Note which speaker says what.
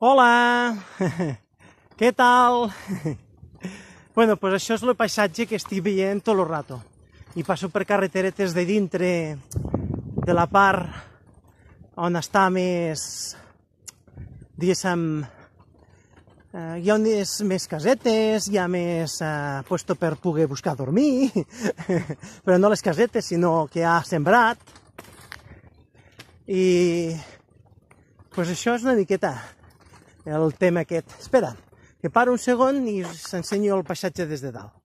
Speaker 1: Hola! Què tal? bueno, pues això és el paisatge que estic veient tot el rato. I passo per carreteretes de dintre de la part on està més, diguéssim, eh, hi ha més, més casetes, hi ha més eh, puesto per poder buscar dormir, però no les casetes, sinó que ha sembrat. I pues això és una miqueta el tema aquest. Espera, que paro un segon i s'ensenyo el passatge des de dalt.